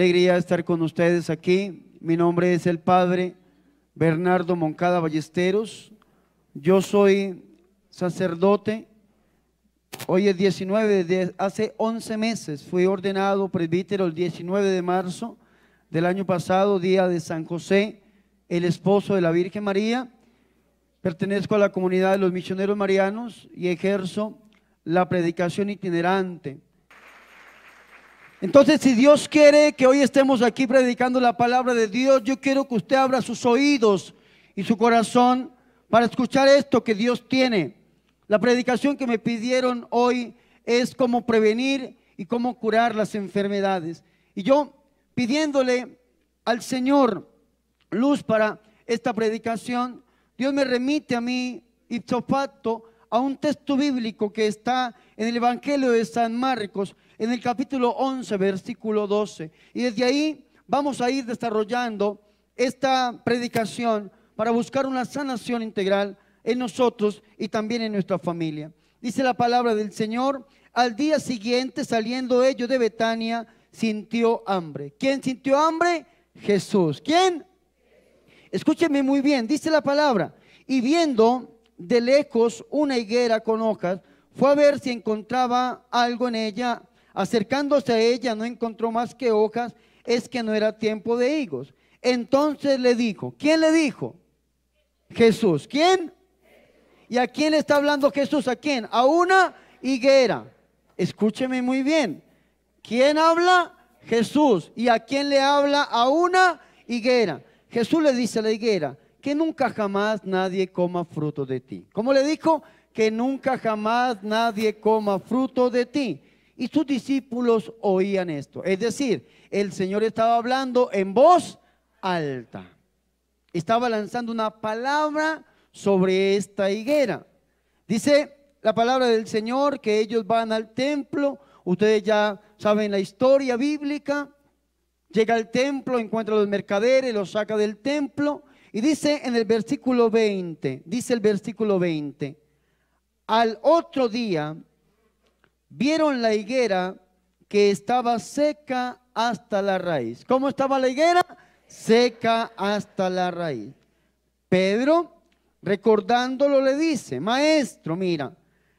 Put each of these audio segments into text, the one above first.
alegría estar con ustedes aquí. Mi nombre es el Padre Bernardo Moncada Ballesteros. Yo soy sacerdote. Hoy es 19, de hace 11 meses fui ordenado presbítero el 19 de marzo del año pasado, día de San José, el esposo de la Virgen María. Pertenezco a la comunidad de los misioneros marianos y ejerzo la predicación itinerante entonces, si Dios quiere que hoy estemos aquí predicando la palabra de Dios, yo quiero que usted abra sus oídos y su corazón para escuchar esto que Dios tiene. La predicación que me pidieron hoy es cómo prevenir y cómo curar las enfermedades. Y yo pidiéndole al Señor luz para esta predicación, Dios me remite a mí, y facto, a un texto bíblico que está en el Evangelio de San Marcos, en el capítulo 11, versículo 12. Y desde ahí vamos a ir desarrollando esta predicación para buscar una sanación integral en nosotros y también en nuestra familia. Dice la palabra del Señor, al día siguiente saliendo ellos de Betania, sintió hambre. ¿Quién sintió hambre? Jesús. ¿Quién? Escúcheme muy bien, dice la palabra. Y viendo de lejos una higuera con hojas, fue a ver si encontraba algo en ella Acercándose a ella no encontró más que hojas, es que no era tiempo de higos. Entonces le dijo, ¿quién le dijo? Jesús. ¿Quién? ¿Y a quién le está hablando Jesús? ¿A quién? A una higuera. Escúcheme muy bien. ¿Quién habla? Jesús. ¿Y a quién le habla? A una higuera. Jesús le dice a la higuera, que nunca jamás nadie coma fruto de ti. ¿Cómo le dijo? Que nunca jamás nadie coma fruto de ti. Y sus discípulos oían esto. Es decir, el Señor estaba hablando en voz alta. Estaba lanzando una palabra sobre esta higuera. Dice la palabra del Señor que ellos van al templo. Ustedes ya saben la historia bíblica. Llega al templo, encuentra a los mercaderes, los saca del templo. Y dice en el versículo 20, dice el versículo 20, al otro día vieron la higuera que estaba seca hasta la raíz. ¿Cómo estaba la higuera? Seca hasta la raíz. Pedro, recordándolo, le dice, maestro, mira,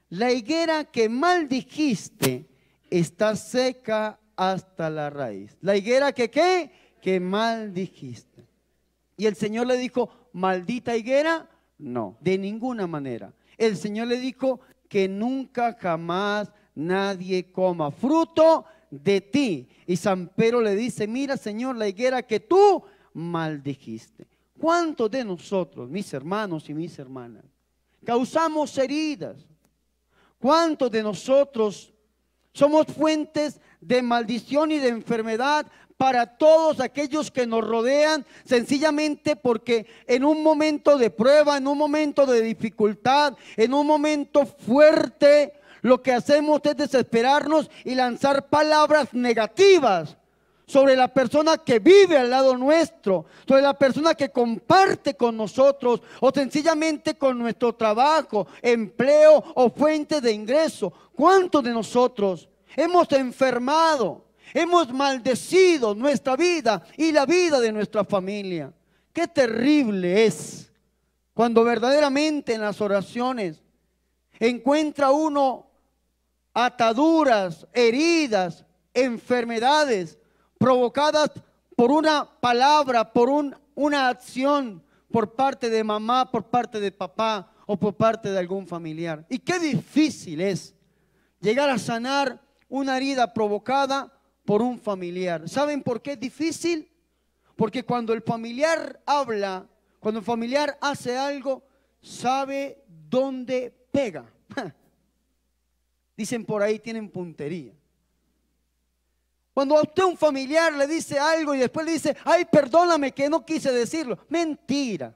la higuera que maldijiste está seca hasta la raíz. La higuera que qué? Que maldijiste. Y el Señor le dijo, maldita higuera, no, de ninguna manera. El Señor le dijo que nunca jamás nadie coma fruto de ti. Y San Pedro le dice, mira Señor, la higuera que tú maldijiste. ¿Cuántos de nosotros, mis hermanos y mis hermanas, causamos heridas? ¿Cuántos de nosotros somos fuentes de maldición y de enfermedad para todos aquellos que nos rodean, sencillamente porque en un momento de prueba, en un momento de dificultad, en un momento fuerte, lo que hacemos es desesperarnos y lanzar palabras negativas sobre la persona que vive al lado nuestro, sobre la persona que comparte con nosotros o sencillamente con nuestro trabajo, empleo o fuente de ingreso. ¿Cuántos de nosotros hemos enfermado, hemos maldecido nuestra vida y la vida de nuestra familia? Qué terrible es cuando verdaderamente en las oraciones encuentra uno ataduras, heridas, enfermedades provocadas por una palabra, por un, una acción por parte de mamá, por parte de papá o por parte de algún familiar. Y qué difícil es llegar a sanar una herida provocada por un familiar. ¿Saben por qué es difícil? Porque cuando el familiar habla, cuando el familiar hace algo, sabe dónde pega. Dicen por ahí, tienen puntería. Cuando a usted un familiar le dice algo y después le dice, ay, perdóname que no quise decirlo. Mentira.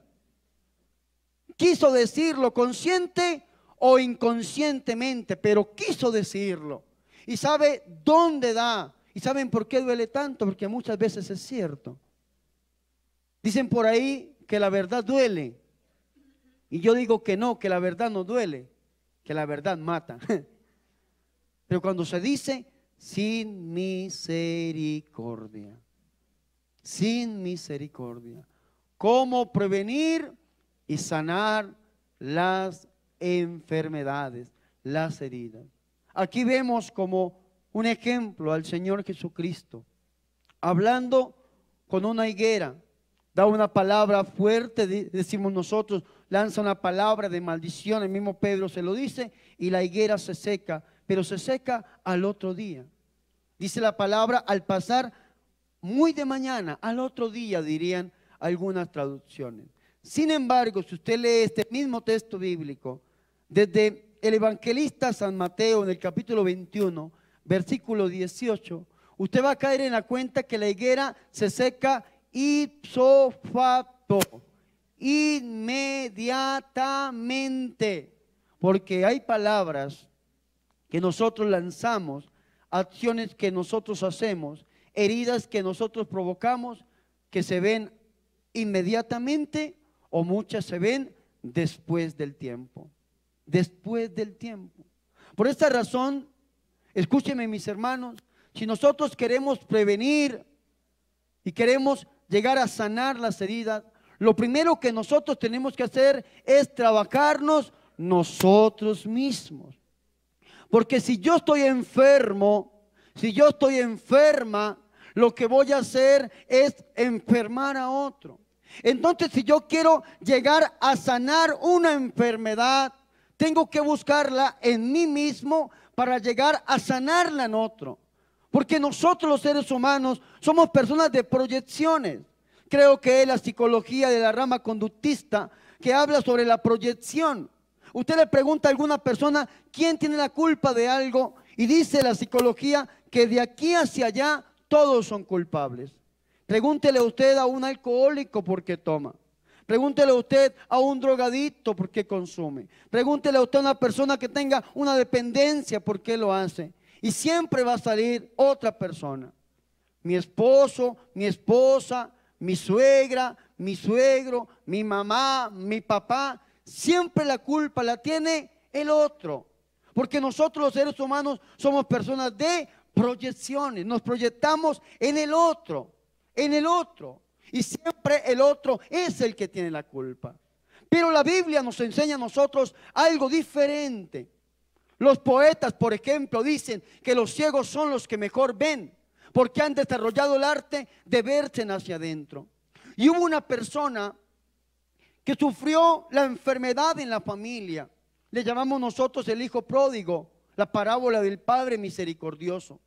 Quiso decirlo consciente o inconscientemente, pero quiso decirlo. Y sabe dónde da. Y saben por qué duele tanto, porque muchas veces es cierto. Dicen por ahí que la verdad duele. Y yo digo que no, que la verdad no duele, que la verdad mata. Pero cuando se dice sin misericordia, sin misericordia, ¿cómo prevenir y sanar las enfermedades, las heridas? Aquí vemos como un ejemplo al Señor Jesucristo, hablando con una higuera, da una palabra fuerte, decimos nosotros, lanza una palabra de maldición, el mismo Pedro se lo dice, y la higuera se seca pero se seca al otro día. Dice la palabra, al pasar muy de mañana, al otro día, dirían algunas traducciones. Sin embargo, si usted lee este mismo texto bíblico, desde el evangelista San Mateo en el capítulo 21, versículo 18, usted va a caer en la cuenta que la higuera se seca ipsofato, inmediatamente, porque hay palabras que nosotros lanzamos, acciones que nosotros hacemos, heridas que nosotros provocamos, que se ven inmediatamente o muchas se ven después del tiempo. Después del tiempo. Por esta razón, escúcheme mis hermanos, si nosotros queremos prevenir y queremos llegar a sanar las heridas, lo primero que nosotros tenemos que hacer es trabajarnos nosotros mismos. Porque si yo estoy enfermo, si yo estoy enferma, lo que voy a hacer es enfermar a otro. Entonces, si yo quiero llegar a sanar una enfermedad, tengo que buscarla en mí mismo para llegar a sanarla en otro. Porque nosotros los seres humanos somos personas de proyecciones. Creo que es la psicología de la rama conductista que habla sobre la proyección. Usted le pregunta a alguna persona quién tiene la culpa de algo y dice la psicología que de aquí hacia allá todos son culpables. Pregúntele usted a un alcohólico por qué toma. Pregúntele usted a un drogadicto por qué consume. Pregúntele a usted a una persona que tenga una dependencia por qué lo hace. Y siempre va a salir otra persona. Mi esposo, mi esposa, mi suegra, mi suegro, mi mamá, mi papá siempre la culpa la tiene el otro. Porque nosotros los seres humanos somos personas de proyecciones, nos proyectamos en el otro, en el otro. Y siempre el otro es el que tiene la culpa. Pero la Biblia nos enseña a nosotros algo diferente. Los poetas, por ejemplo, dicen que los ciegos son los que mejor ven, porque han desarrollado el arte de verse hacia adentro. Y hubo una persona que sufrió la enfermedad en la familia. Le llamamos nosotros el hijo pródigo, la parábola del Padre misericordioso.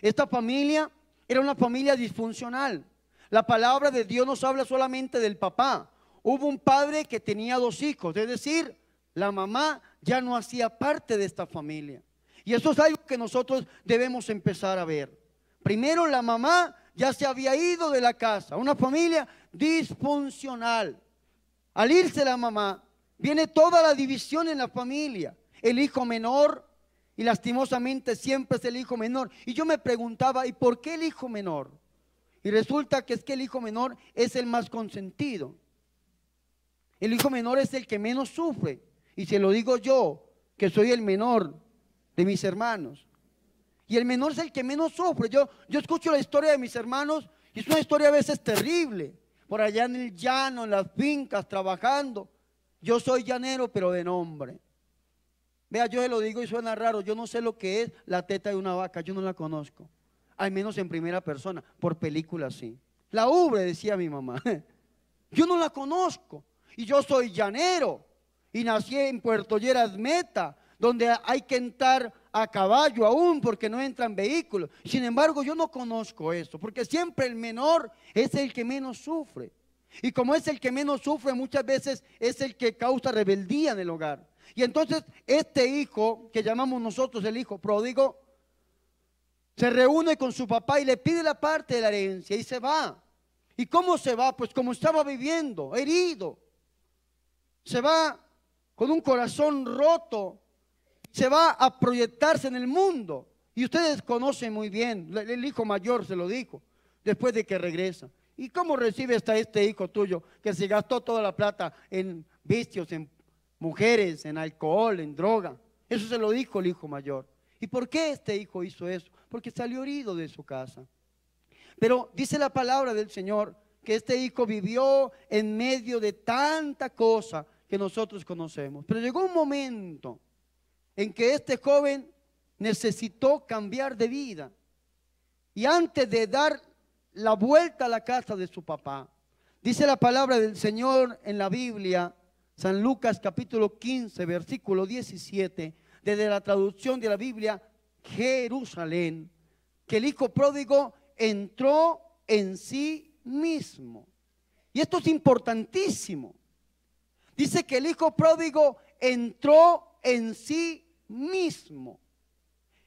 Esta familia era una familia disfuncional. La palabra de Dios nos habla solamente del papá. Hubo un padre que tenía dos hijos, es decir, la mamá ya no hacía parte de esta familia. Y eso es algo que nosotros debemos empezar a ver. Primero, la mamá ya se había ido de la casa, una familia disfuncional. Al irse la mamá, viene toda la división en la familia. El hijo menor, y lastimosamente siempre es el hijo menor. Y yo me preguntaba, ¿y por qué el hijo menor? Y resulta que es que el hijo menor es el más consentido. El hijo menor es el que menos sufre. Y se lo digo yo, que soy el menor de mis hermanos. Y el menor es el que menos sufre. Yo, yo escucho la historia de mis hermanos y es una historia a veces terrible por allá en el llano, en las fincas, trabajando. Yo soy llanero, pero de nombre. Vea, yo se lo digo y suena raro. Yo no sé lo que es la teta de una vaca. Yo no la conozco. Al menos en primera persona, por película sí. La ubre, decía mi mamá. Yo no la conozco. Y yo soy llanero. Y nací en Puerto Lleras Meta, donde hay que entrar a caballo aún porque no entran vehículos. Sin embargo, yo no conozco esto porque siempre el menor es el que menos sufre. Y como es el que menos sufre, muchas veces es el que causa rebeldía en el hogar. Y entonces este hijo, que llamamos nosotros el hijo pródigo, se reúne con su papá y le pide la parte de la herencia y se va. ¿Y cómo se va? Pues como estaba viviendo, herido. Se va con un corazón roto, se va a proyectarse en el mundo. Y ustedes conocen muy bien, el hijo mayor se lo dijo, después de que regresa. ¿Y cómo recibe hasta este hijo tuyo que se gastó toda la plata en vicios, en mujeres, en alcohol, en droga? Eso se lo dijo el hijo mayor. ¿Y por qué este hijo hizo eso? Porque salió herido de su casa. Pero dice la palabra del Señor que este hijo vivió en medio de tanta cosa que nosotros conocemos. Pero llegó un momento en que este joven necesitó cambiar de vida. Y antes de dar la vuelta a la casa de su papá, dice la palabra del Señor en la Biblia, San Lucas capítulo 15, versículo 17, desde la traducción de la Biblia, Jerusalén, que el hijo pródigo entró en sí mismo. Y esto es importantísimo. Dice que el hijo pródigo entró en sí mismo.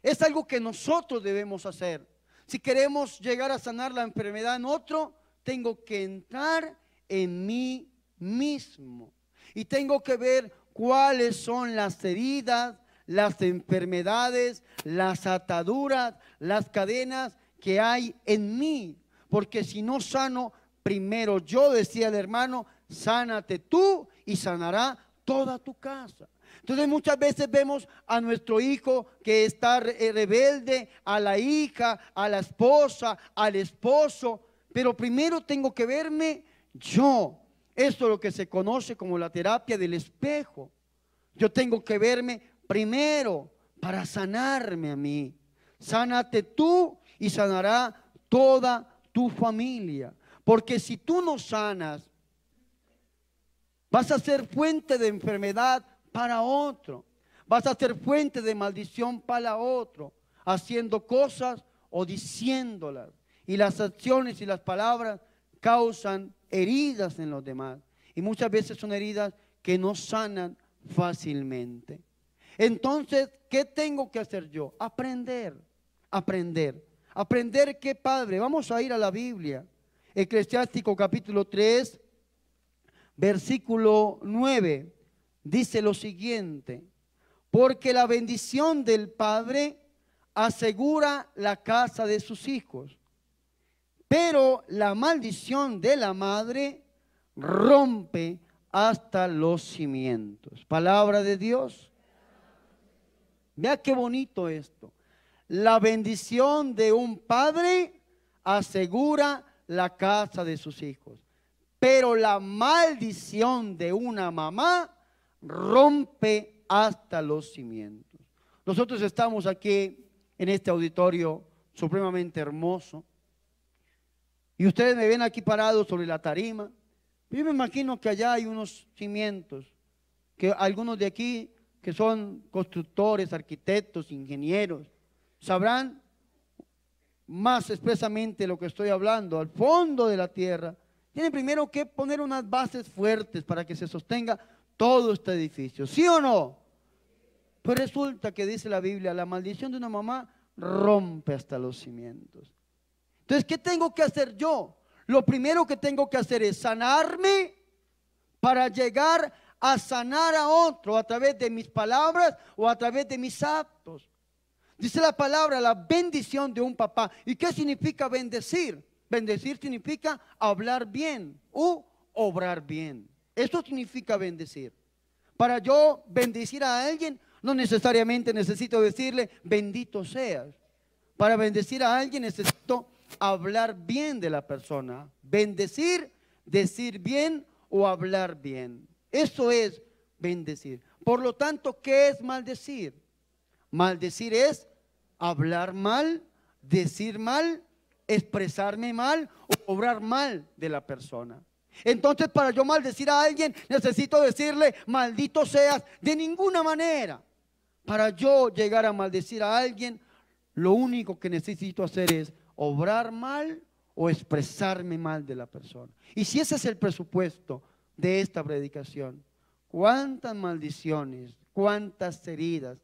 Es algo que nosotros debemos hacer. Si queremos llegar a sanar la enfermedad en otro, tengo que entrar en mí mismo. Y tengo que ver cuáles son las heridas, las enfermedades, las ataduras, las cadenas que hay en mí. Porque si no sano, primero yo decía al hermano, sánate tú y sanará toda tu casa. Entonces muchas veces vemos a nuestro hijo que está eh, rebelde, a la hija, a la esposa, al esposo, pero primero tengo que verme yo. Esto es lo que se conoce como la terapia del espejo. Yo tengo que verme primero para sanarme a mí. Sánate tú y sanará toda tu familia. Porque si tú no sanas, vas a ser fuente de enfermedad para otro. Vas a ser fuente de maldición para otro, haciendo cosas o diciéndolas. Y las acciones y las palabras causan heridas en los demás. Y muchas veces son heridas que no sanan fácilmente. Entonces, ¿qué tengo que hacer yo? Aprender, aprender. Aprender qué padre. Vamos a ir a la Biblia. Eclesiástico capítulo 3, versículo 9 dice lo siguiente, porque la bendición del Padre asegura la casa de sus hijos, pero la maldición de la madre rompe hasta los cimientos. Palabra de Dios. Vea qué bonito esto. La bendición de un padre asegura la casa de sus hijos, pero la maldición de una mamá rompe hasta los cimientos. Nosotros estamos aquí en este auditorio supremamente hermoso. Y ustedes me ven aquí parado sobre la tarima. Yo me imagino que allá hay unos cimientos, que algunos de aquí, que son constructores, arquitectos, ingenieros, sabrán más expresamente lo que estoy hablando. Al fondo de la tierra, tienen primero que poner unas bases fuertes para que se sostenga todo este edificio. ¿Sí o no? Pues resulta que dice la Biblia, la maldición de una mamá rompe hasta los cimientos. Entonces, ¿qué tengo que hacer yo? Lo primero que tengo que hacer es sanarme para llegar a sanar a otro a través de mis palabras o a través de mis actos. Dice la palabra, la bendición de un papá. ¿Y qué significa bendecir? Bendecir significa hablar bien o obrar bien. Esto significa bendecir. Para yo bendecir a alguien, no necesariamente necesito decirle, bendito seas. Para bendecir a alguien necesito hablar bien de la persona. Bendecir, decir bien o hablar bien. Eso es bendecir. Por lo tanto, ¿qué es maldecir? Maldecir es hablar mal, decir mal, expresarme mal o obrar mal de la persona. Entonces, para yo maldecir a alguien, necesito decirle, maldito seas, de ninguna manera. Para yo llegar a maldecir a alguien, lo único que necesito hacer es obrar mal o expresarme mal de la persona. Y si ese es el presupuesto de esta predicación, cuántas maldiciones, cuántas heridas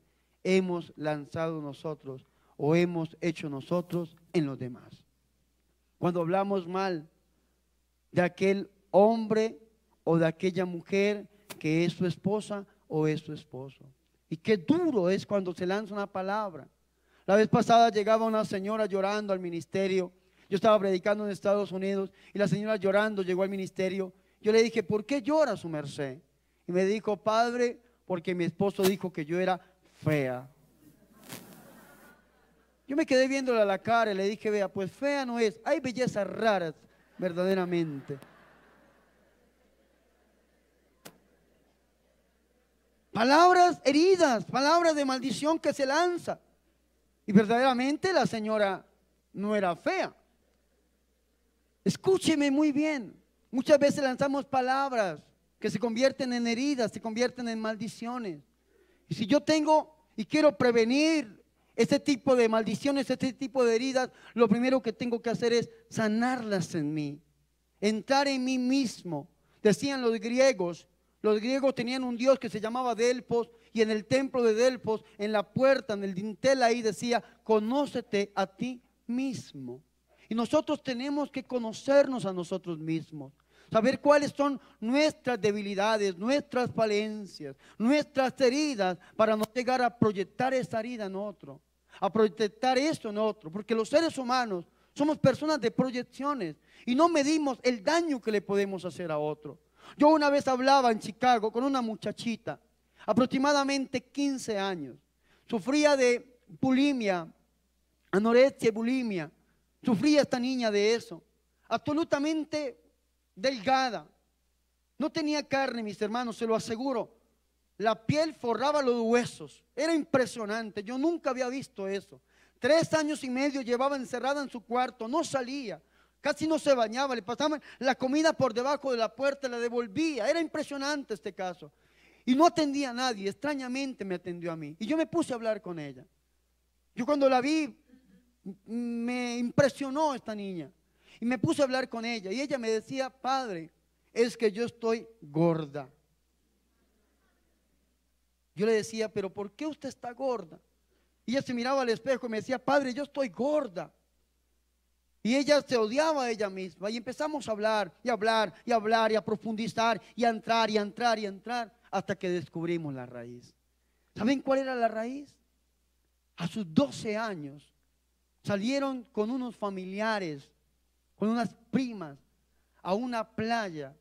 hemos lanzado nosotros o hemos hecho nosotros en los demás. Cuando hablamos mal de aquel hombre o de aquella mujer que es su esposa o es su esposo. Y qué duro es cuando se lanza una palabra. La vez pasada llegaba una señora llorando al ministerio. Yo estaba predicando en Estados Unidos y la señora llorando llegó al ministerio. Yo le dije, ¿por qué llora su merced? Y me dijo, padre, porque mi esposo dijo que yo era fea. Yo me quedé viéndole a la cara y le dije, vea, pues fea no es, hay bellezas raras verdaderamente. Palabras heridas, palabras de maldición que se lanza. Y verdaderamente la señora no era fea. Escúcheme muy bien. Muchas veces lanzamos palabras que se convierten en heridas, se convierten en maldiciones. Y si yo tengo y quiero prevenir este tipo de maldiciones, este tipo de heridas, lo primero que tengo que hacer es sanarlas en mí, entrar en mí mismo. Decían los griegos, los griegos tenían un dios que se llamaba Delfos y en el templo de Delfos, en la puerta, en el dintel ahí decía, conócete a ti mismo. Y nosotros tenemos que conocernos a nosotros mismos, saber cuáles son nuestras debilidades, nuestras falencias, nuestras heridas, para no llegar a proyectar esa herida en otro, a proyectar esto en otro, porque los seres humanos somos personas de proyecciones y no medimos el daño que le podemos hacer a otro. Yo una vez hablaba en Chicago con una muchachita, aproximadamente 15 años. Sufría de bulimia, anorexia y bulimia. Sufría esta niña de eso. Absolutamente delgada. No tenía carne, mis hermanos, se lo aseguro. La piel forraba los huesos. Era impresionante. Yo nunca había visto eso. Tres años y medio llevaba encerrada en su cuarto. No salía. Casi no se bañaba, le pasaban la comida por debajo de la puerta, la devolvía. Era impresionante este caso. Y no atendía a nadie, extrañamente me atendió a mí. Y yo me puse a hablar con ella. Yo cuando la vi, me impresionó esta niña. Y me puse a hablar con ella. Y ella me decía, padre, es que yo estoy gorda. Yo le decía, pero ¿por qué usted está gorda? Y ella se miraba al espejo y me decía, padre, yo estoy gorda. Y ella se odiaba a ella misma. Y empezamos a hablar y hablar y hablar y a profundizar y a entrar y a entrar y a entrar hasta que descubrimos la raíz. ¿Saben cuál era la raíz? A sus 12 años salieron con unos familiares, con unas primas, a una playa.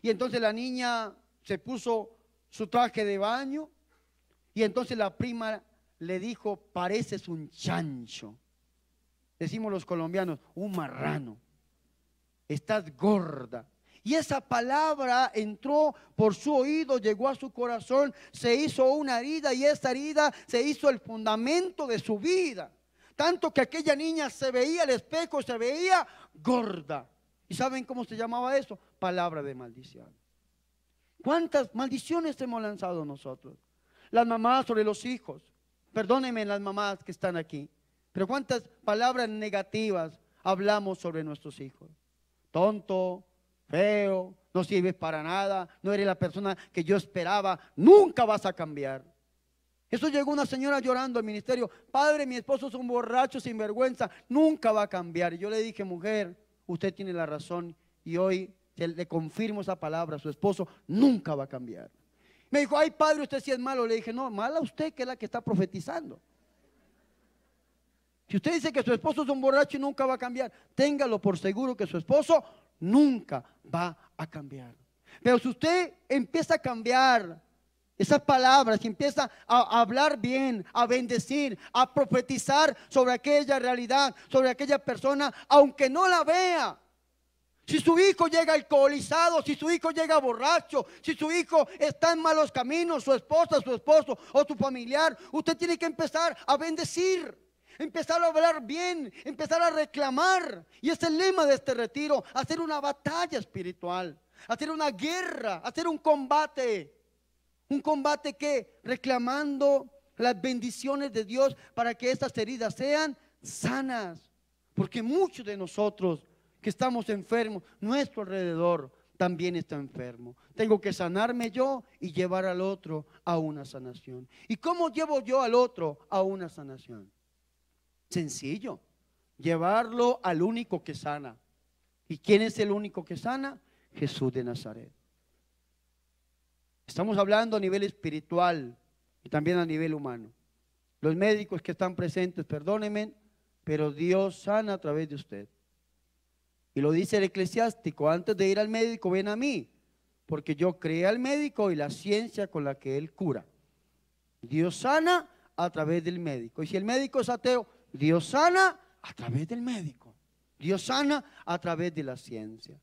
Y entonces la niña se puso su traje de baño y entonces la prima le dijo, pareces un chancho decimos los colombianos, un marrano, estás gorda. Y esa palabra entró por su oído, llegó a su corazón, se hizo una herida y esa herida se hizo el fundamento de su vida. Tanto que aquella niña se veía al espejo, se veía gorda. ¿Y saben cómo se llamaba eso? Palabra de maldición. ¿Cuántas maldiciones hemos lanzado nosotros? Las mamás sobre los hijos. Perdónenme las mamás que están aquí. Pero cuántas palabras negativas hablamos sobre nuestros hijos. Tonto, feo, no sirves para nada, no eres la persona que yo esperaba, nunca vas a cambiar. Eso llegó una señora llorando al ministerio, padre, mi esposo es un borracho sin vergüenza, nunca va a cambiar. Y yo le dije, mujer, usted tiene la razón y hoy le confirmo esa palabra, su esposo nunca va a cambiar. Me dijo, ay padre, usted sí es malo. Le dije, no, mala usted que es la que está profetizando. Si usted dice que su esposo es un borracho y nunca va a cambiar, téngalo por seguro que su esposo nunca va a cambiar. Pero si usted empieza a cambiar esas palabras, si empieza a hablar bien, a bendecir, a profetizar sobre aquella realidad, sobre aquella persona, aunque no la vea, si su hijo llega alcoholizado, si su hijo llega borracho, si su hijo está en malos caminos, su esposa, su esposo o su familiar, usted tiene que empezar a bendecir empezar a hablar bien, empezar a reclamar. Y es el lema de este retiro, hacer una batalla espiritual, hacer una guerra, hacer un combate. Un combate que reclamando las bendiciones de Dios para que estas heridas sean sanas. Porque muchos de nosotros que estamos enfermos, nuestro alrededor también está enfermo. Tengo que sanarme yo y llevar al otro a una sanación. ¿Y cómo llevo yo al otro a una sanación? Sencillo. Llevarlo al único que sana. ¿Y quién es el único que sana? Jesús de Nazaret. Estamos hablando a nivel espiritual y también a nivel humano. Los médicos que están presentes, perdónenme, pero Dios sana a través de usted. Y lo dice el eclesiástico, antes de ir al médico, ven a mí, porque yo creé al médico y la ciencia con la que él cura. Dios sana a través del médico. Y si el médico es ateo, Dios sana a través del médico. Dios sana a través de la ciencia.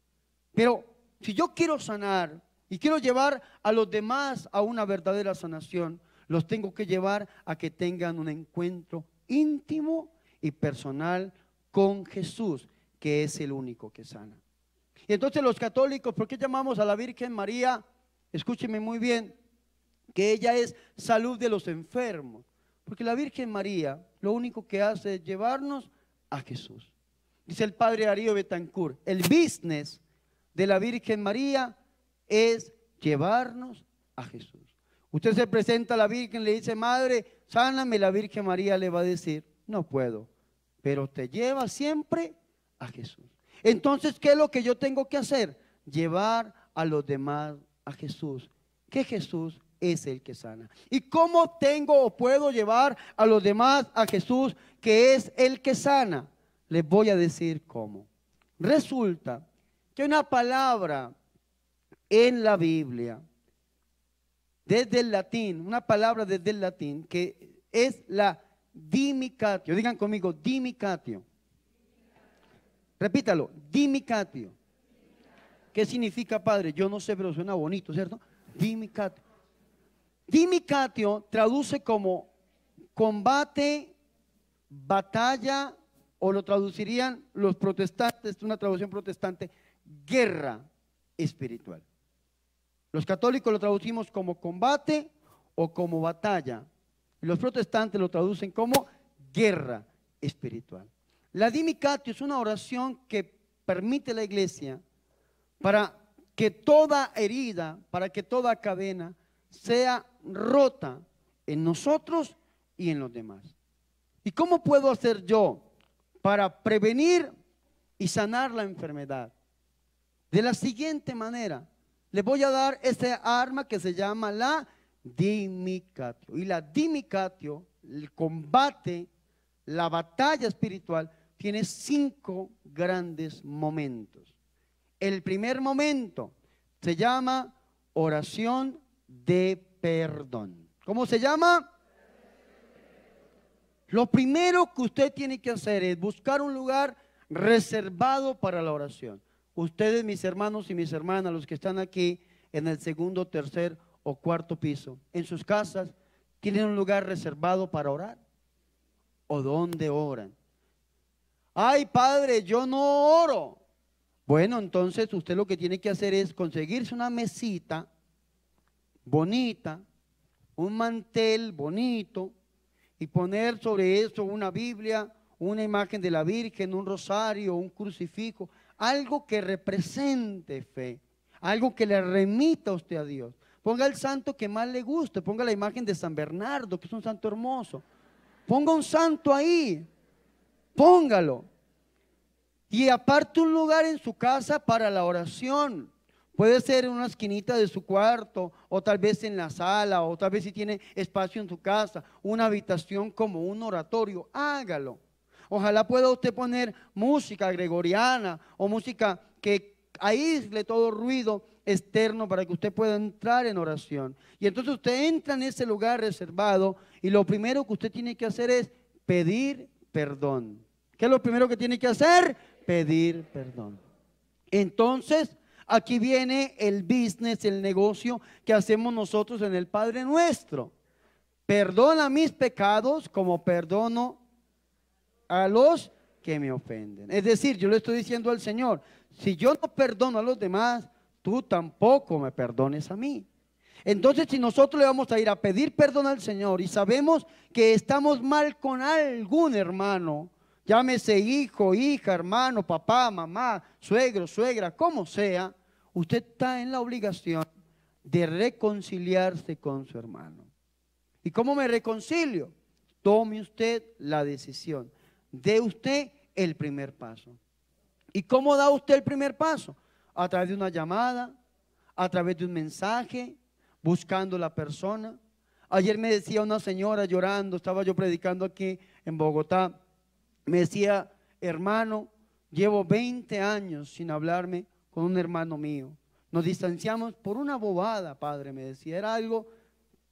Pero si yo quiero sanar y quiero llevar a los demás a una verdadera sanación, los tengo que llevar a que tengan un encuentro íntimo y personal con Jesús, que es el único que sana. Y entonces los católicos, ¿por qué llamamos a la Virgen María? Escúcheme muy bien, que ella es salud de los enfermos. Porque la Virgen María lo único que hace es llevarnos a Jesús. Dice el padre Darío Betancourt, el business de la Virgen María es llevarnos a Jesús. Usted se presenta a la Virgen, le dice, madre, sáname, la Virgen María le va a decir, no puedo, pero te lleva siempre a Jesús. Entonces, ¿qué es lo que yo tengo que hacer? Llevar a los demás a Jesús. ¿Qué Jesús? es el que sana. ¿Y cómo tengo o puedo llevar a los demás a Jesús, que es el que sana? Les voy a decir cómo. Resulta que una palabra en la Biblia, desde el latín, una palabra desde el latín, que es la dimicatio. Digan conmigo, dimicatio. Repítalo, dimicatio. ¿Qué significa, padre? Yo no sé, pero suena bonito, ¿cierto? Dimicatio. Dimicatio traduce como combate, batalla, o lo traducirían los protestantes, una traducción protestante, guerra espiritual. Los católicos lo traducimos como combate o como batalla. Los protestantes lo traducen como guerra espiritual. La dimicatio es una oración que permite la iglesia para que toda herida, para que toda cadena, sea rota en nosotros y en los demás. ¿Y cómo puedo hacer yo para prevenir y sanar la enfermedad? De la siguiente manera, les voy a dar ese arma que se llama la dimicatio. Y la dimicatio, el combate, la batalla espiritual, tiene cinco grandes momentos. El primer momento se llama oración de perdón. ¿Cómo se llama? Lo primero que usted tiene que hacer es buscar un lugar reservado para la oración. Ustedes, mis hermanos y mis hermanas, los que están aquí en el segundo, tercer o cuarto piso, en sus casas, tienen un lugar reservado para orar. ¿O dónde oran? Ay, padre, yo no oro. Bueno, entonces usted lo que tiene que hacer es conseguirse una mesita bonita, un mantel bonito y poner sobre eso una Biblia, una imagen de la Virgen, un rosario, un crucifijo, algo que represente fe, algo que le remita a usted a Dios. Ponga el santo que más le guste, ponga la imagen de San Bernardo, que es un santo hermoso. Ponga un santo ahí, póngalo. Y aparte un lugar en su casa para la oración. Puede ser en una esquinita de su cuarto, o tal vez en la sala, o tal vez si tiene espacio en su casa, una habitación como un oratorio. Hágalo. Ojalá pueda usted poner música gregoriana o música que aísle todo ruido externo para que usted pueda entrar en oración. Y entonces usted entra en ese lugar reservado y lo primero que usted tiene que hacer es pedir perdón. ¿Qué es lo primero que tiene que hacer? Pedir perdón. Entonces, Aquí viene el business, el negocio que hacemos nosotros en el Padre nuestro. Perdona mis pecados como perdono a los que me ofenden. Es decir, yo le estoy diciendo al Señor, si yo no perdono a los demás, tú tampoco me perdones a mí. Entonces, si nosotros le vamos a ir a pedir perdón al Señor y sabemos que estamos mal con algún hermano, llámese hijo, hija, hermano, papá, mamá, suegro, suegra, como sea, usted está en la obligación de reconciliarse con su hermano. ¿Y cómo me reconcilio? Tome usted la decisión. Dé usted el primer paso. ¿Y cómo da usted el primer paso? A través de una llamada, a través de un mensaje, buscando la persona. Ayer me decía una señora llorando, estaba yo predicando aquí en Bogotá, me decía, hermano, llevo 20 años sin hablarme con un hermano mío. Nos distanciamos por una bobada, padre, me decía. Era algo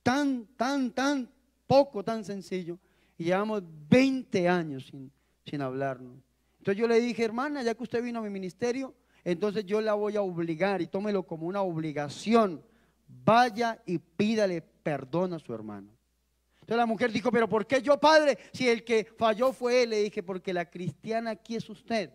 tan, tan, tan poco, tan sencillo. Y llevamos 20 años sin, sin hablarnos. Entonces yo le dije, hermana, ya que usted vino a mi ministerio, entonces yo la voy a obligar y tómelo como una obligación. Vaya y pídale perdón a su hermano. Entonces la mujer dijo, pero ¿por qué yo, padre? Si el que falló fue él, le dije, porque la cristiana aquí es usted.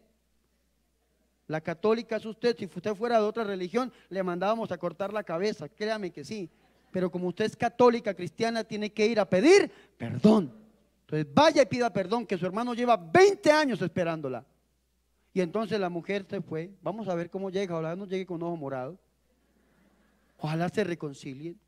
La católica es usted. Si usted fuera de otra religión, le mandábamos a cortar la cabeza. Créame que sí. Pero como usted es católica cristiana, tiene que ir a pedir perdón. Entonces vaya y pida perdón, que su hermano lleva 20 años esperándola. Y entonces la mujer se fue. Vamos a ver cómo llega. Ojalá no llegue con ojo morado. Ojalá se reconcilien.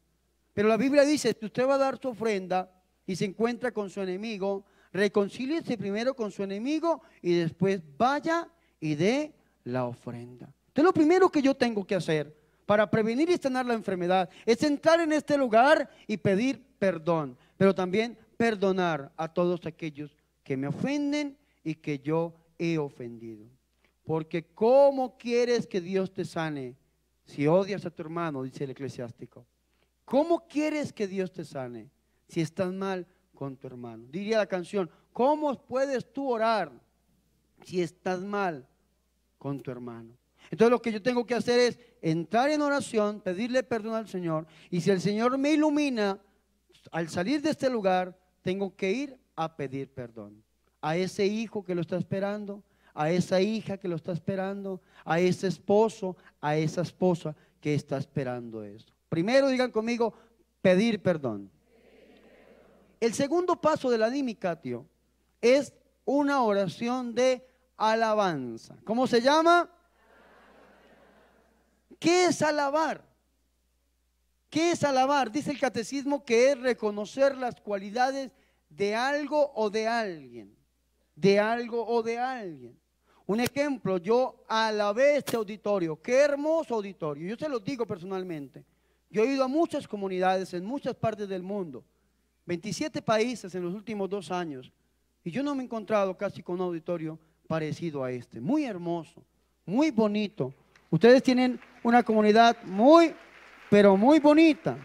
Pero la Biblia dice, si usted va a dar su ofrenda, y se encuentra con su enemigo, reconcíliese primero con su enemigo y después vaya y dé la ofrenda. Entonces lo primero que yo tengo que hacer para prevenir y sanar la enfermedad es entrar en este lugar y pedir perdón, pero también perdonar a todos aquellos que me ofenden y que yo he ofendido. Porque ¿cómo quieres que Dios te sane si odias a tu hermano? Dice el eclesiástico. ¿Cómo quieres que Dios te sane? si estás mal con tu hermano. Diría la canción, ¿cómo puedes tú orar si estás mal con tu hermano? Entonces lo que yo tengo que hacer es entrar en oración, pedirle perdón al Señor, y si el Señor me ilumina, al salir de este lugar, tengo que ir a pedir perdón. A ese hijo que lo está esperando, a esa hija que lo está esperando, a ese esposo, a esa esposa que está esperando eso Primero digan conmigo, pedir perdón. El segundo paso de la dimicatio es una oración de alabanza. ¿Cómo se llama? ¿Qué es alabar? ¿Qué es alabar? Dice el catecismo que es reconocer las cualidades de algo o de alguien. De algo o de alguien. Un ejemplo, yo alabé este auditorio. Qué hermoso auditorio. Yo se lo digo personalmente. Yo he ido a muchas comunidades en muchas partes del mundo. 27 países en los últimos dos años. Y yo no me he encontrado casi con un auditorio parecido a este. Muy hermoso, muy bonito. Ustedes tienen una comunidad muy, pero muy bonita.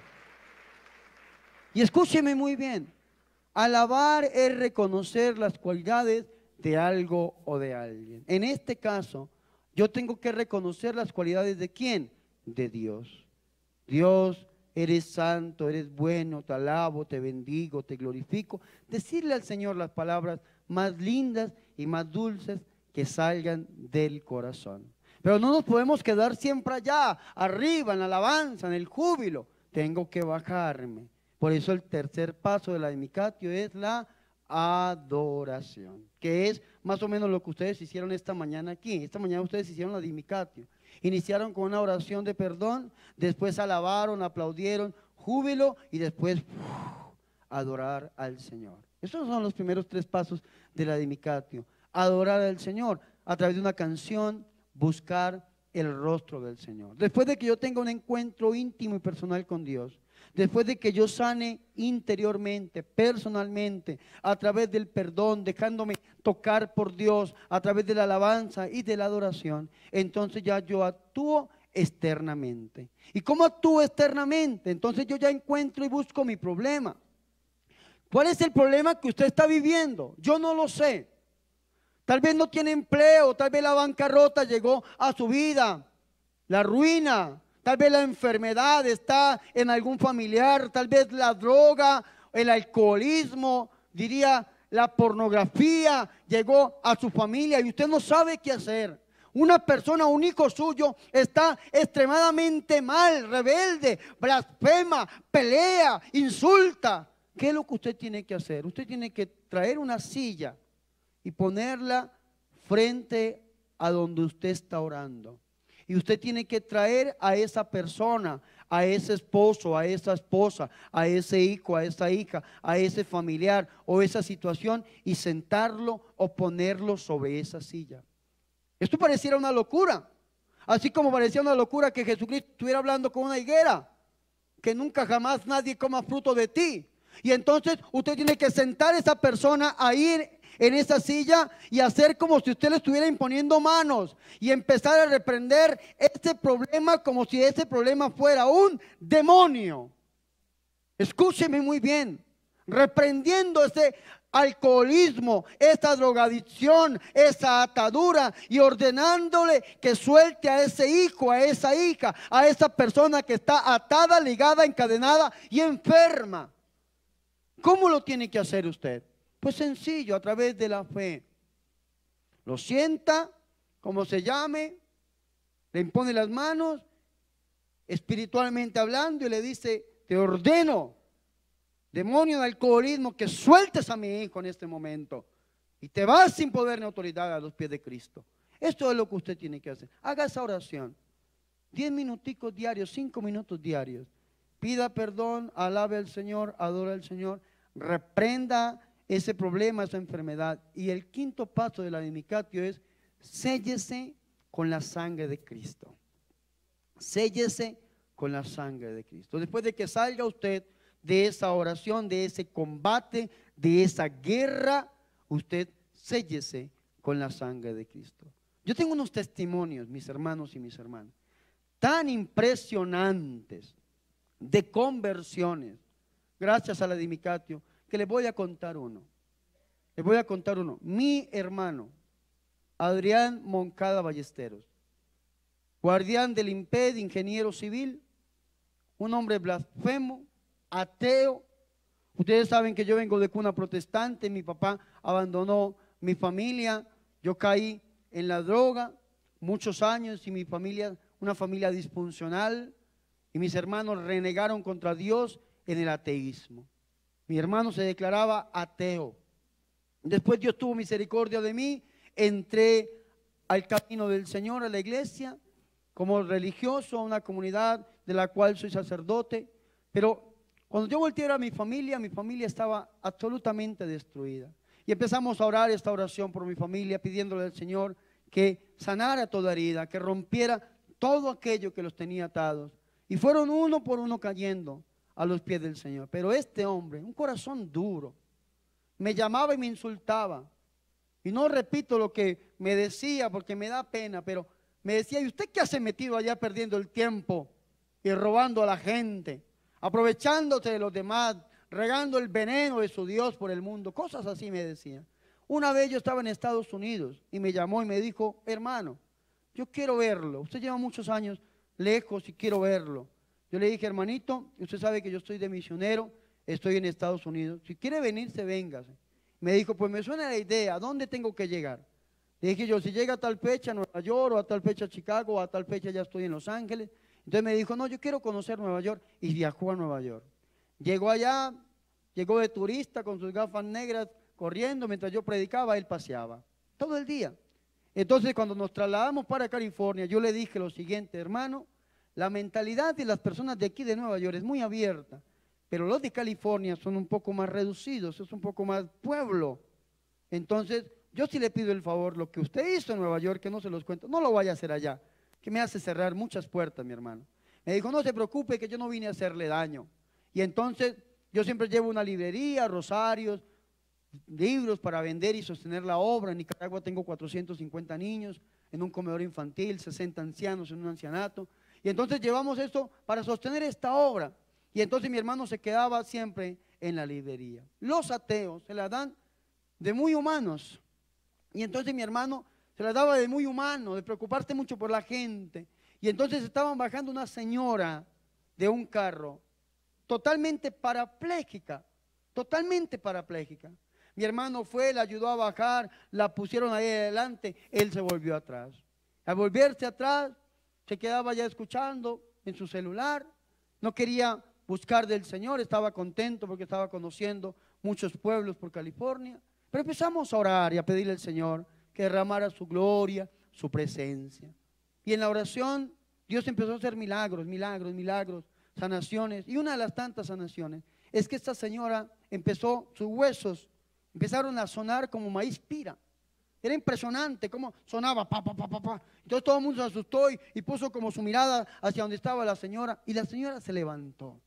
Y escúcheme muy bien. Alabar es reconocer las cualidades de algo o de alguien. En este caso, yo tengo que reconocer las cualidades de quién? De Dios. Dios eres santo, eres bueno, te alabo, te bendigo, te glorifico. Decirle al Señor las palabras más lindas y más dulces que salgan del corazón. Pero no nos podemos quedar siempre allá, arriba, en la alabanza, en el júbilo. Tengo que bajarme. Por eso el tercer paso de la dimicatio es la adoración, que es más o menos lo que ustedes hicieron esta mañana aquí. Esta mañana ustedes hicieron la dimicatio. Iniciaron con una oración de perdón, después alabaron, aplaudieron, júbilo y después adorar al Señor. Esos son los primeros tres pasos de la dimicatio. Adorar al Señor a través de una canción, buscar el rostro del Señor. Después de que yo tenga un encuentro íntimo y personal con Dios, Después de que yo sane interiormente, personalmente, a través del perdón, dejándome tocar por Dios, a través de la alabanza y de la adoración, entonces ya yo actúo externamente. ¿Y cómo actúo externamente? Entonces yo ya encuentro y busco mi problema. ¿Cuál es el problema que usted está viviendo? Yo no lo sé. Tal vez no tiene empleo, tal vez la bancarrota llegó a su vida, la ruina, Tal vez la enfermedad está en algún familiar, tal vez la droga, el alcoholismo, diría la pornografía, llegó a su familia y usted no sabe qué hacer. Una persona, un hijo suyo, está extremadamente mal, rebelde, blasfema, pelea, insulta. ¿Qué es lo que usted tiene que hacer? Usted tiene que traer una silla y ponerla frente a donde usted está orando. Y usted tiene que traer a esa persona, a ese esposo, a esa esposa, a ese hijo, a esa hija, a ese familiar o esa situación y sentarlo o ponerlo sobre esa silla. Esto pareciera una locura. Así como parecía una locura que Jesucristo estuviera hablando con una higuera, que nunca jamás nadie coma fruto de ti. Y entonces usted tiene que sentar a esa persona a ir en esa silla y hacer como si usted le estuviera imponiendo manos y empezar a reprender este problema como si ese problema fuera un demonio. Escúcheme muy bien, reprendiendo ese alcoholismo, esa drogadicción, esa atadura y ordenándole que suelte a ese hijo, a esa hija, a esa persona que está atada, ligada, encadenada y enferma. ¿Cómo lo tiene que hacer usted? Pues sencillo, a través de la fe. Lo sienta, como se llame, le impone las manos, espiritualmente hablando, y le dice, te ordeno, demonio de alcoholismo, que sueltes a mi hijo en este momento. Y te vas sin poder ni autoridad a los pies de Cristo. Esto es lo que usted tiene que hacer. Haga esa oración. Diez minuticos diarios, cinco minutos diarios. Pida perdón, alabe al Señor, adora al Señor, reprenda ese problema, esa enfermedad. Y el quinto paso de la dimicatio es séllese con la sangre de Cristo. Séllese con la sangre de Cristo. Después de que salga usted de esa oración, de ese combate, de esa guerra, usted séllese con la sangre de Cristo. Yo tengo unos testimonios, mis hermanos y mis hermanas, tan impresionantes de conversiones, gracias a la dimicatio, que les voy a contar uno. Les voy a contar uno. Mi hermano, Adrián Moncada Ballesteros, guardián del IMPED, ingeniero civil, un hombre blasfemo, ateo. Ustedes saben que yo vengo de cuna protestante, mi papá abandonó mi familia, yo caí en la droga muchos años y mi familia, una familia disfuncional, y mis hermanos renegaron contra Dios en el ateísmo. Mi hermano se declaraba ateo. Después Dios tuvo misericordia de mí, entré al camino del Señor, a la iglesia, como religioso, a una comunidad de la cual soy sacerdote. Pero cuando yo volteé a mi familia, mi familia estaba absolutamente destruida. Y empezamos a orar esta oración por mi familia, pidiéndole al Señor que sanara toda herida, que rompiera todo aquello que los tenía atados. Y fueron uno por uno cayendo a los pies del Señor. Pero este hombre, un corazón duro, me llamaba y me insultaba. Y no repito lo que me decía porque me da pena, pero me decía, ¿y usted qué hace metido allá perdiendo el tiempo y robando a la gente, Aprovechándose de los demás, regando el veneno de su Dios por el mundo? Cosas así me decía. Una vez yo estaba en Estados Unidos y me llamó y me dijo, hermano, yo quiero verlo, usted lleva muchos años lejos y quiero verlo. Yo le dije, hermanito, usted sabe que yo estoy de misionero, estoy en Estados Unidos. Si quiere venirse, venga. Me dijo, pues me suena la idea, ¿a dónde tengo que llegar? Le dije yo, si llega a tal fecha a Nueva York, o a tal fecha a Chicago, o a tal fecha ya estoy en Los Ángeles. Entonces me dijo, no, yo quiero conocer Nueva York. Y viajó a Nueva York. Llegó allá, llegó de turista con sus gafas negras, corriendo, mientras yo predicaba, él paseaba. Todo el día. Entonces cuando nos trasladamos para California, yo le dije lo siguiente, hermano, la mentalidad de las personas de aquí de Nueva York es muy abierta, pero los de California son un poco más reducidos, es un poco más pueblo. Entonces, yo sí le pido el favor, lo que usted hizo en Nueva York, que no se los cuento, no lo vaya a hacer allá, que me hace cerrar muchas puertas, mi hermano. Me dijo, no se preocupe, que yo no vine a hacerle daño. Y entonces, yo siempre llevo una librería, rosarios, libros para vender y sostener la obra. En Nicaragua tengo 450 niños, en un comedor infantil, 60 ancianos en un ancianato. Y entonces llevamos esto para sostener esta obra. Y entonces mi hermano se quedaba siempre en la librería. Los ateos se la dan de muy humanos. Y entonces mi hermano se la daba de muy humano, de preocuparse mucho por la gente. Y entonces estaban bajando una señora de un carro, totalmente parapléjica, totalmente parapléjica. Mi hermano fue, la ayudó a bajar, la pusieron ahí adelante, él se volvió atrás. Al volverse atrás, se quedaba ya escuchando en su celular, no quería buscar del Señor, estaba contento porque estaba conociendo muchos pueblos por California. Pero empezamos a orar y a pedirle al Señor que derramara su gloria, su presencia. Y en la oración Dios empezó a hacer milagros, milagros, milagros, sanaciones. Y una de las tantas sanaciones es que esta señora empezó, sus huesos empezaron a sonar como maíz pira. Era impresionante cómo sonaba, pa, pa, pa, pa, pa. Entonces todo el mundo se asustó y, puso como su mirada hacia donde estaba la señora. Y la señora se levantó.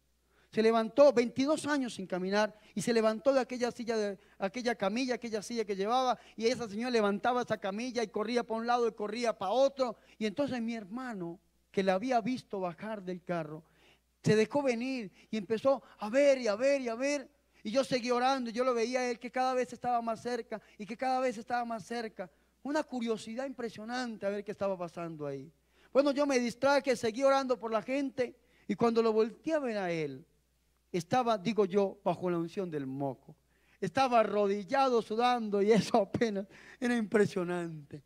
Se levantó 22 años sin caminar y se levantó de aquella silla, de aquella camilla, aquella silla que llevaba. Y esa señora levantaba esa camilla y corría para un lado y corría para otro. Y entonces mi hermano, que la había visto bajar del carro, se dejó venir y empezó a ver y a ver y a ver. Y yo seguí orando y yo lo veía a él que cada vez estaba más cerca y que cada vez estaba más cerca. Una curiosidad impresionante a ver qué estaba pasando ahí. Bueno, yo me distraje, seguí orando por la gente y cuando lo volteé a ver a él, estaba, digo yo, bajo la unción del moco. Estaba arrodillado, sudando y eso apenas era impresionante.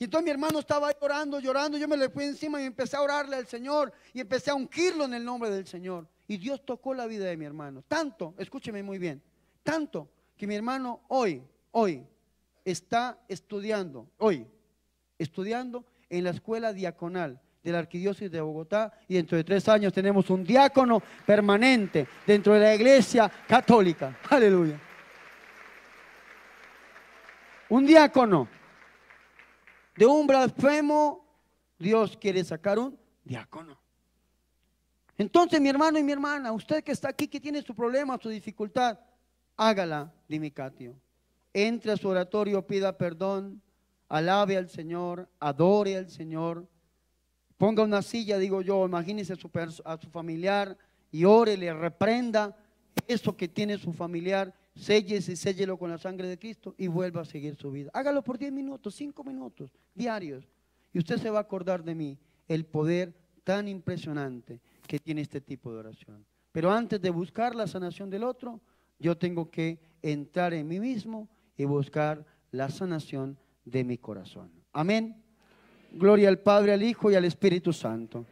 Y entonces mi hermano estaba ahí orando, llorando, yo me le fui encima y empecé a orarle al Señor y empecé a ungirlo en el nombre del Señor. Y Dios tocó la vida de mi hermano. Tanto, escúcheme muy bien, tanto que mi hermano hoy, hoy, está estudiando, hoy, estudiando en la escuela diaconal de la Arquidiócesis de Bogotá y dentro de tres años tenemos un diácono permanente dentro de la Iglesia Católica. Aleluya. Un diácono. De un blasfemo, Dios quiere sacar un diácono. Entonces, mi hermano y mi hermana, usted que está aquí, que tiene su problema, su dificultad, hágala, dimicatio. Entre a su oratorio, pida perdón, alabe al Señor, adore al Señor, ponga una silla, digo yo, imagínese a su, familiar y ore, le reprenda eso que tiene su familiar, séllese y séllelo con la sangre de Cristo y vuelva a seguir su vida. Hágalo por 10 minutos, 5 minutos diarios y usted se va a acordar de mí, el poder tan impresionante que tiene este tipo de oración. Pero antes de buscar la sanación del otro, yo tengo que entrar en mí mismo y buscar la sanación de mi corazón. Amén. Gloria al Padre, al Hijo y al Espíritu Santo.